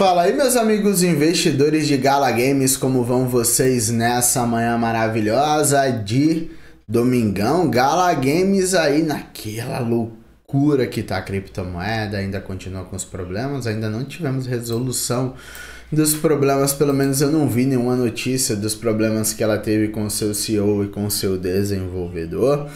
Fala aí, meus amigos investidores de Gala Games, como vão vocês nessa manhã maravilhosa de domingão? Gala Games aí naquela loucura que tá a criptomoeda, ainda continua com os problemas, ainda não tivemos resolução dos problemas, pelo menos eu não vi nenhuma notícia dos problemas que ela teve com o seu CEO e com o seu desenvolvedor.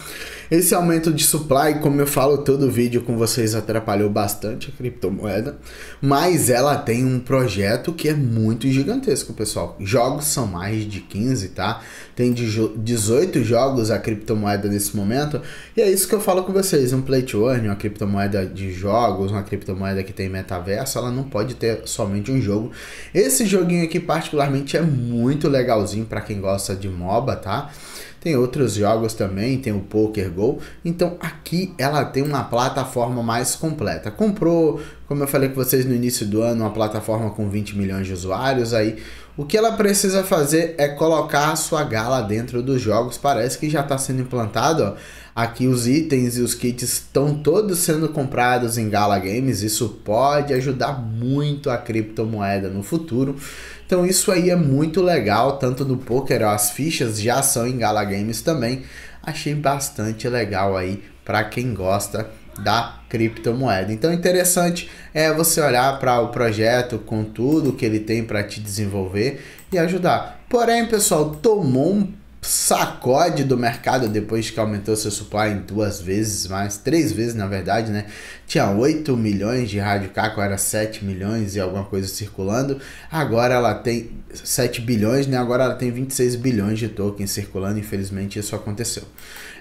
Esse aumento de supply, como eu falo todo vídeo com vocês, atrapalhou bastante a criptomoeda, mas ela tem um projeto que é muito gigantesco, pessoal. Jogos são mais de 15, tá? Tem 18 jogos a criptomoeda nesse momento, e é isso que eu falo com vocês. Um play to earn, uma criptomoeda de jogos, uma criptomoeda que tem metaverso, ela não pode ter somente um jogo. Esse joguinho aqui, particularmente, é muito legalzinho para quem gosta de MOBA, tá? Tem outros jogos também, tem o Poker Go. Então aqui ela tem uma plataforma mais completa. Comprou como eu falei com vocês no início do ano, uma plataforma com 20 milhões de usuários aí, o que ela precisa fazer é colocar a sua gala dentro dos jogos. Parece que já está sendo implantado. Ó. Aqui os itens e os kits estão todos sendo comprados em Gala Games. Isso pode ajudar muito a criptomoeda no futuro. Então isso aí é muito legal, tanto no poker, ó, as fichas já são em Gala Games também. Achei bastante legal aí para quem gosta da criptomoeda. Então, interessante é você olhar para o projeto com tudo que ele tem para te desenvolver e ajudar. Porém, pessoal, tomou um sacode do mercado depois que aumentou seu supply em duas vezes, mais três vezes na verdade, né? Tinha 8 milhões de rádio Caco, era 7 milhões e alguma coisa circulando. Agora ela tem 7 bilhões, né? Agora ela tem 26 bilhões de tokens circulando, infelizmente isso aconteceu.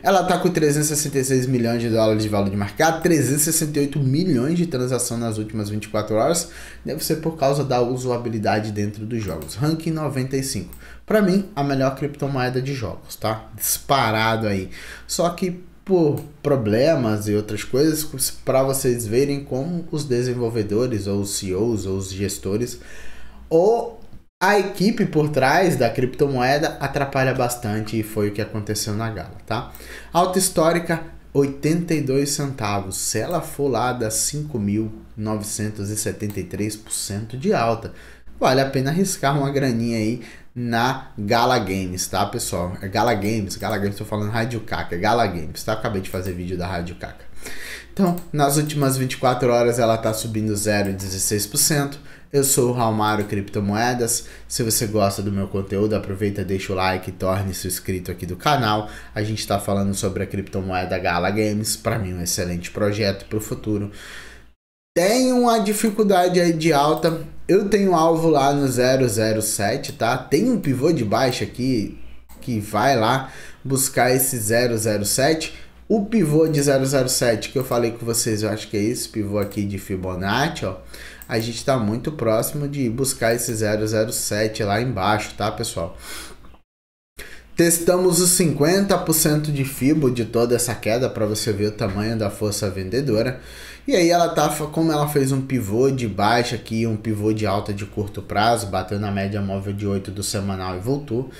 Ela tá com 366 milhões de dólares de valor de mercado, 368 milhões de transação nas últimas 24 horas, deve ser por causa da usabilidade dentro dos jogos. Ranking 95. Para mim, a melhor criptomoeda de jogos, tá? Disparado aí. Só que por problemas e outras coisas, para vocês verem como os desenvolvedores, ou os CEOs, ou os gestores, ou a equipe por trás da criptomoeda atrapalha bastante e foi o que aconteceu na gala, tá? Alta histórica, 82 centavos. Se ela for lá das 5.973% de alta, vale a pena arriscar uma graninha aí na Gala Games, tá, pessoal? É Gala Games, Gala Games, tô falando Rádio Caca, é Gala Games, tá? Acabei de fazer vídeo da Rádio Caca. Então, nas últimas 24 horas ela tá subindo 0,16%. Eu sou o Raumaro Criptomoedas. Se você gosta do meu conteúdo, aproveita, deixa o like e torne-se inscrito aqui do canal. A gente está falando sobre a criptomoeda Gala Games, para mim é um excelente projeto para o futuro. Tem uma dificuldade aí de alta. Eu tenho alvo lá no 007, tá? Tem um pivô de baixa aqui que vai lá buscar esse 007. O pivô de 007 que eu falei com vocês, eu acho que é esse pivô aqui de Fibonacci, ó. A gente está muito próximo de buscar esse 007 lá embaixo, tá, pessoal? Testamos os 50% de FIBO de toda essa queda para você ver o tamanho da força vendedora. E aí ela tá, como ela fez um pivô de baixa aqui, um pivô de alta de curto prazo, bateu na média móvel de 8 do semanal e voltou.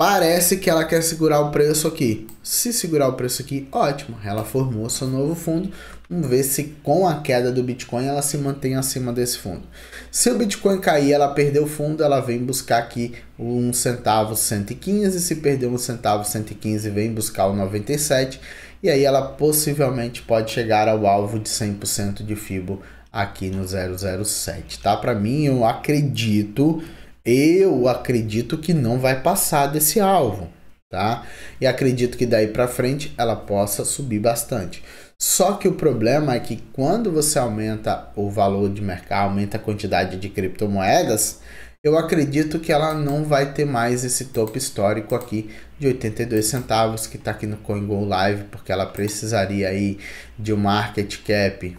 Parece que ela quer segurar o preço aqui. Se segurar o preço aqui, ótimo. Ela formou seu novo fundo. Vamos ver se com a queda do Bitcoin ela se mantém acima desse fundo. Se o Bitcoin cair, ela perdeu o fundo, ela vem buscar aqui um centavo 115. Se perder um centavo 115, vem buscar o 97. E aí ela possivelmente pode chegar ao alvo de 100% de FIBO aqui no 007, tá? Para mim, eu acredito, eu acredito que não vai passar desse alvo tá? E acredito que daí para frente ela possa subir bastante. Só que o problema é que quando você aumenta o valor de mercado, aumenta a quantidade de criptomoedas, eu acredito que ela não vai ter mais esse topo histórico aqui de 82 centavos que está aqui no CoinGo Live, porque ela precisaria aí de um market cap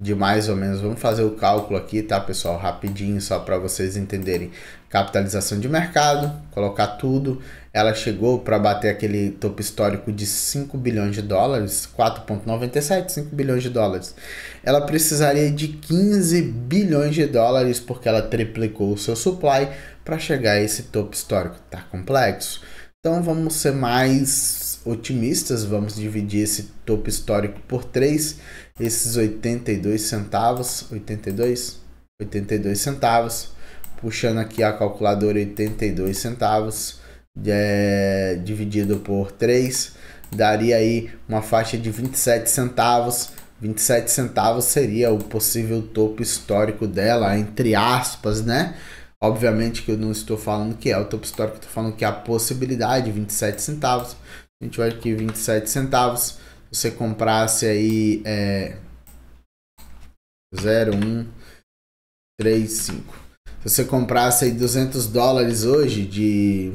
de mais ou menos, vamos fazer o cálculo aqui, tá, pessoal, rapidinho só para vocês entenderem. Capitalização de mercado, colocar tudo, ela chegou para bater aquele topo histórico de 5 bilhões de dólares, 4.97, 5 bilhões de dólares. Ela precisaria de 15 bilhões de dólares porque ela triplicou o seu supply para chegar a esse topo histórico. Tá complexo. Então vamos ser mais otimistas, vamos dividir esse topo histórico por 3, esses 82 centavos, 82, 82 centavos, puxando aqui a calculadora 82 centavos, é, dividido por 3, daria aí uma faixa de 27 centavos, 27 centavos seria o possível topo histórico dela, entre aspas, né? Obviamente que eu não estou falando que é o topo histórico, estou falando que é a possibilidade, 27 centavos. A gente vai aqui 27 centavos. Se você comprasse aí é, 0,135. Se você comprasse aí 200 dólares hoje de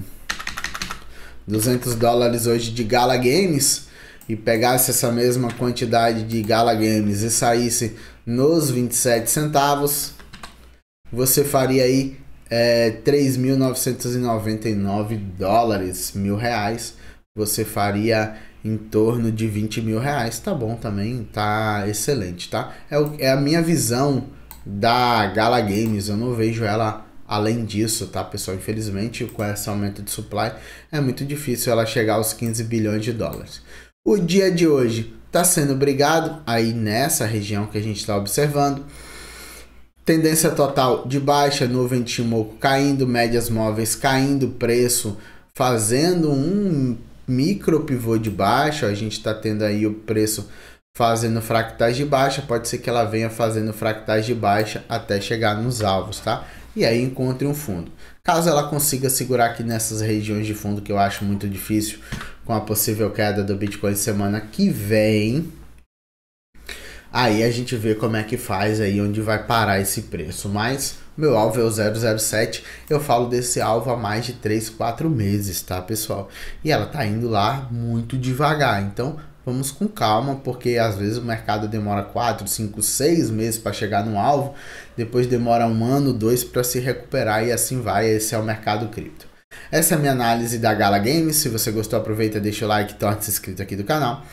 200 dólares hoje de Gala Games e pegasse essa mesma quantidade de Gala Games e saísse nos 27 centavos, você faria aí é, 3.999 dólares, mil reais você faria em torno de 20 mil reais. Tá bom também, tá excelente, tá? É, o, é a minha visão da Gala Games, eu não vejo ela além disso, tá, pessoal? Infelizmente, com esse aumento de supply, é muito difícil ela chegar aos 15 bilhões de dólares. O dia de hoje está sendo brigado aí nessa região que a gente está observando. Tendência total de baixa, nuvem de Shimoku caindo, médias móveis caindo, preço fazendo um micro pivô de baixo, a gente está tendo aí o preço fazendo fractais de baixa, pode ser que ela venha fazendo fractais de baixa até chegar nos alvos, tá? E aí encontre um fundo. Caso ela consiga segurar aqui nessas regiões de fundo que eu acho muito difícil com a possível queda do Bitcoin semana que vem, aí a gente vê como é que faz aí onde vai parar esse preço, mas meu alvo é o 007. Eu falo desse alvo há mais de 3, 4 meses, tá, pessoal? E ela tá indo lá muito devagar. Então, vamos com calma, porque às vezes o mercado demora 4, 5, 6 meses para chegar no alvo, depois demora um ano, dois para se recuperar e assim vai. Esse é o mercado cripto. Essa é a minha análise da Gala Games. Se você gostou, aproveita, deixa o like, torna se inscrito aqui do canal.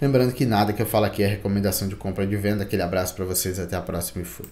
Lembrando que nada que eu falo aqui é recomendação de compra e de venda. Aquele abraço para vocês, até a próxima e fui.